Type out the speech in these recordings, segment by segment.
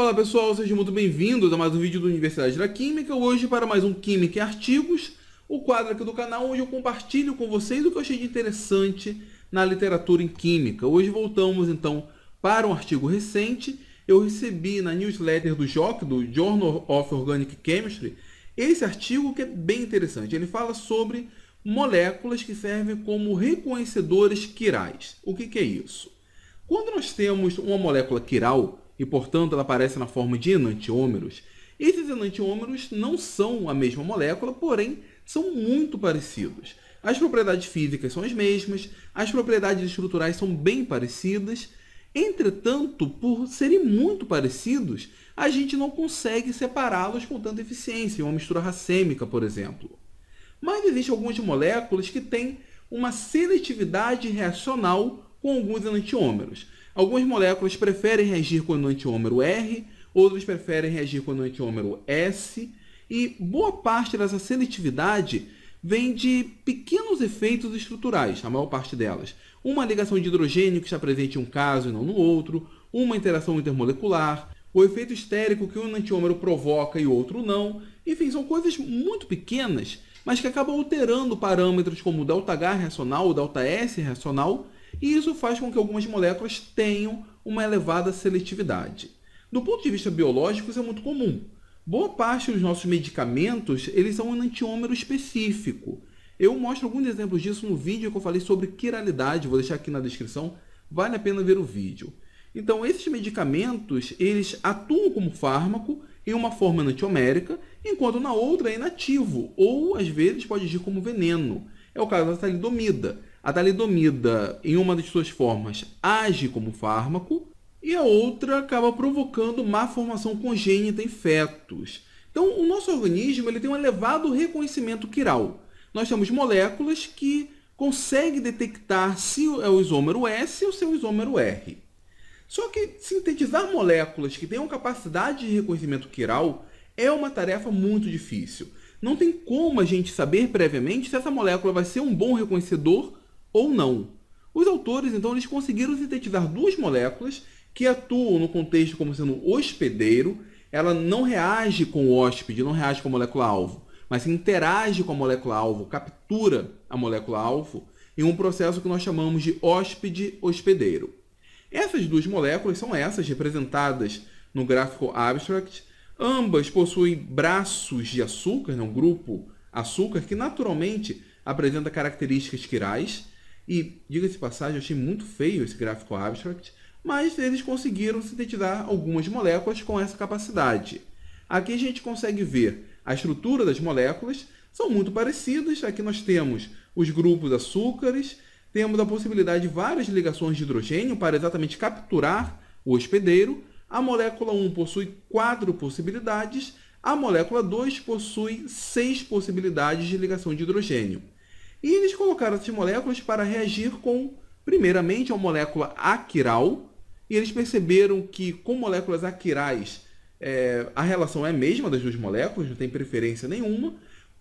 Olá pessoal, sejam muito bem-vindos a mais um vídeo do Universidade da Química, hoje para mais um Química e Artigos, o quadro aqui do canal onde eu compartilho com vocês o que eu achei de interessante na literatura em Química. Hoje voltamos então para um artigo recente, eu recebi na newsletter do JOC, do Journal of Organic Chemistry, esse artigo que é bem interessante, ele fala sobre moléculas que servem como reconhecedores quirais. O que, que é isso? Quando nós temos uma molécula quiral, e, portanto, ela aparece na forma de enantiômeros. Esses enantiômeros não são a mesma molécula, porém são muito parecidos. As propriedades físicas são as mesmas, as propriedades estruturais são bem parecidas. Entretanto, por serem muito parecidos, a gente não consegue separá-los com tanta eficiência, em uma mistura racêmica, por exemplo. Mas existem algumas moléculas que têm uma seletividade reacional com alguns enantiômeros. Algumas moléculas preferem reagir com o enantiômero R, outras preferem reagir com o enantiômero S, e boa parte dessa seletividade vem de pequenos efeitos estruturais, a maior parte delas. Uma ligação de hidrogênio que está presente em um caso e não no outro, uma interação intermolecular, o efeito estérico que um enantiômero provoca e outro não. Enfim, são coisas muito pequenas, mas que acabam alterando parâmetros como o ΔH reacional, o ΔS reacional, e isso faz com que algumas moléculas tenham uma elevada seletividade. Do ponto de vista biológico, isso é muito comum. Boa parte dos nossos medicamentos, eles são um antiômero específico. Eu mostro alguns exemplos disso no vídeo que eu falei sobre quiralidade, vou deixar aqui na descrição, vale a pena ver o vídeo. Então, esses medicamentos, eles atuam como fármaco em uma forma antiomérica, enquanto na outra é inativo, ou às vezes pode agir como veneno. É o caso da talidomida. A talidomida, em uma de suas formas, age como fármaco e a outra acaba provocando má formação congênita em fetos. Então, o nosso organismo ele tem um elevado reconhecimento quiral. Nós temos moléculas que conseguem detectar se é o isômero S ou se é o isômero R. Só que sintetizar moléculas que tenham capacidade de reconhecimento quiral é uma tarefa muito difícil. Não tem como a gente saber previamente se essa molécula vai ser um bom reconhecedor ou não. Os autores, então, eles conseguiram sintetizar duas moléculas que atuam no contexto como sendo hospedeiro. Ela não reage com o hóspede, não reage com a molécula-alvo, mas interage com a molécula-alvo, captura a molécula-alvo em um processo que nós chamamos de hóspede-hospedeiro. Essas duas moléculas são essas, representadas no gráfico abstract. Ambas possuem braços de açúcar, né? um grupo açúcar, que naturalmente apresenta características quirais. E, diga-se passagem, eu achei muito feio esse gráfico abstract, mas eles conseguiram sintetizar algumas moléculas com essa capacidade. Aqui a gente consegue ver a estrutura das moléculas, são muito parecidas. Aqui nós temos os grupos açúcares, temos a possibilidade de várias ligações de hidrogênio para exatamente capturar o hospedeiro. A molécula 1 possui quatro possibilidades, a molécula 2 possui seis possibilidades de ligação de hidrogênio. E eles colocaram essas moléculas para reagir com, primeiramente, a molécula aquiral. E eles perceberam que com moléculas aquirais é, a relação é a mesma das duas moléculas, não tem preferência nenhuma.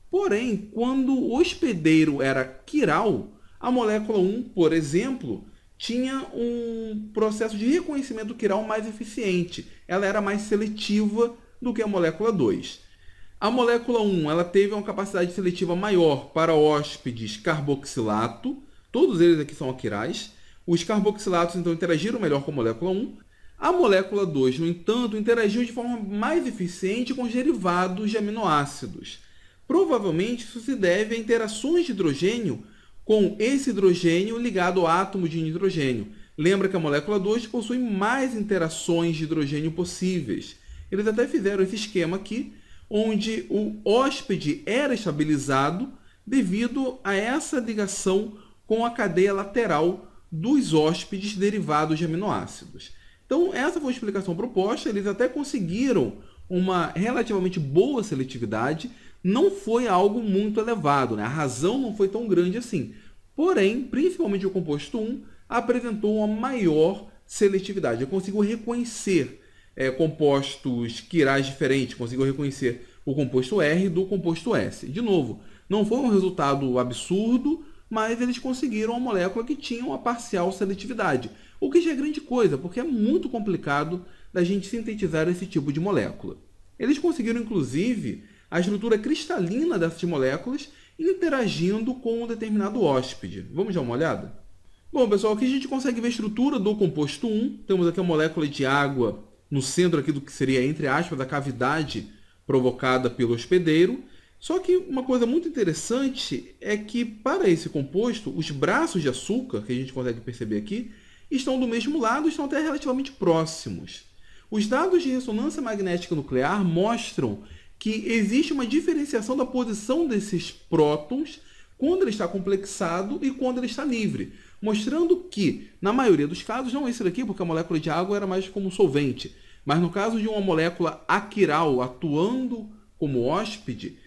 Porém, quando o hospedeiro era quiral, a molécula 1, por exemplo, tinha um processo de reconhecimento quiral mais eficiente. Ela era mais seletiva do que a molécula 2. A molécula 1 ela teve uma capacidade seletiva maior para hóspedes carboxilato, todos eles aqui são aquirais. Os carboxilatos então interagiram melhor com a molécula 1. A molécula 2, no entanto, interagiu de forma mais eficiente com os derivados de aminoácidos. Provavelmente isso se deve a interações de hidrogênio com esse hidrogênio ligado ao átomo de nitrogênio. Lembra que a molécula 2 possui mais interações de hidrogênio possíveis. Eles até fizeram esse esquema aqui onde o hóspede era estabilizado devido a essa ligação com a cadeia lateral dos hóspedes derivados de aminoácidos. Então, essa foi a explicação proposta. Eles até conseguiram uma relativamente boa seletividade, não foi algo muito elevado, né? a razão não foi tão grande assim. Porém, principalmente o composto 1 apresentou uma maior seletividade, Eu conseguiu reconhecer é, compostos quirais diferentes, conseguiu reconhecer o composto R do composto S. De novo, não foi um resultado absurdo, mas eles conseguiram uma molécula que tinha uma parcial seletividade, o que já é grande coisa, porque é muito complicado da gente sintetizar esse tipo de molécula. Eles conseguiram, inclusive, a estrutura cristalina dessas moléculas interagindo com um determinado hóspede. Vamos dar uma olhada? Bom, pessoal, aqui a gente consegue ver a estrutura do composto 1. Temos aqui a molécula de água no centro aqui do que seria, entre aspas, da cavidade provocada pelo hospedeiro. Só que uma coisa muito interessante é que para esse composto, os braços de açúcar, que a gente consegue perceber aqui, estão do mesmo lado, estão até relativamente próximos. Os dados de ressonância magnética nuclear mostram que existe uma diferenciação da posição desses prótons quando ele está complexado e quando ele está livre mostrando que, na maioria dos casos, não é esse daqui, porque a molécula de água era mais como solvente, mas no caso de uma molécula aquiral atuando como hóspede,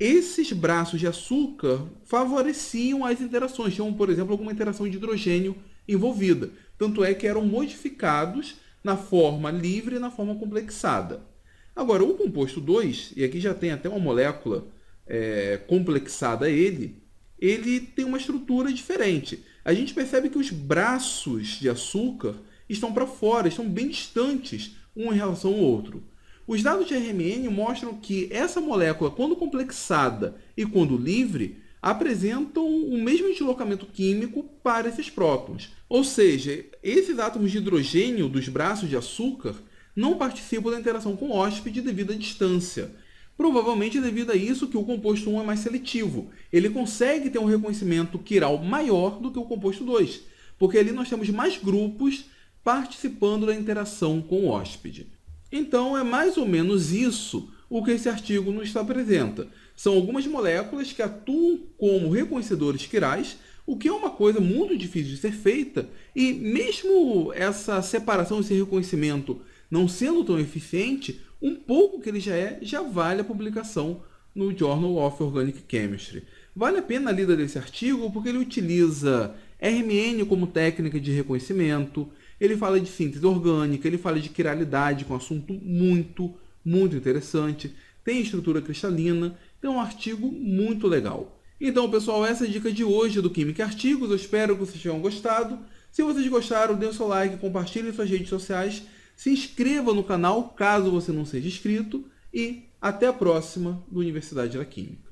esses braços de açúcar favoreciam as interações, tinham, por exemplo, alguma interação de hidrogênio envolvida. Tanto é que eram modificados na forma livre e na forma complexada. Agora, o composto 2, e aqui já tem até uma molécula é, complexada ele, ele tem uma estrutura diferente a gente percebe que os braços de açúcar estão para fora, estão bem distantes um em relação ao outro. Os dados de RMN mostram que essa molécula, quando complexada e quando livre, apresentam o mesmo deslocamento químico para esses prótons. Ou seja, esses átomos de hidrogênio dos braços de açúcar não participam da interação com o hóspede devido à distância. Provavelmente devido a isso que o composto 1 é mais seletivo. Ele consegue ter um reconhecimento quiral maior do que o composto 2, porque ali nós temos mais grupos participando da interação com o hóspede. Então, é mais ou menos isso o que esse artigo nos apresenta. São algumas moléculas que atuam como reconhecedores quirais, o que é uma coisa muito difícil de ser feita, e mesmo essa separação, esse reconhecimento não sendo tão eficiente, um pouco que ele já é, já vale a publicação no Journal of Organic Chemistry. Vale a pena a lida desse artigo porque ele utiliza RMN como técnica de reconhecimento, ele fala de síntese orgânica, ele fala de quiralidade, com é um assunto muito, muito interessante, tem estrutura cristalina, é um artigo muito legal. Então, pessoal, essa é a dica de hoje do Química Artigos. Eu espero que vocês tenham gostado. Se vocês gostaram, dê o seu like, compartilhe em suas redes sociais se inscreva no canal caso você não seja inscrito e até a próxima do Universidade da Química.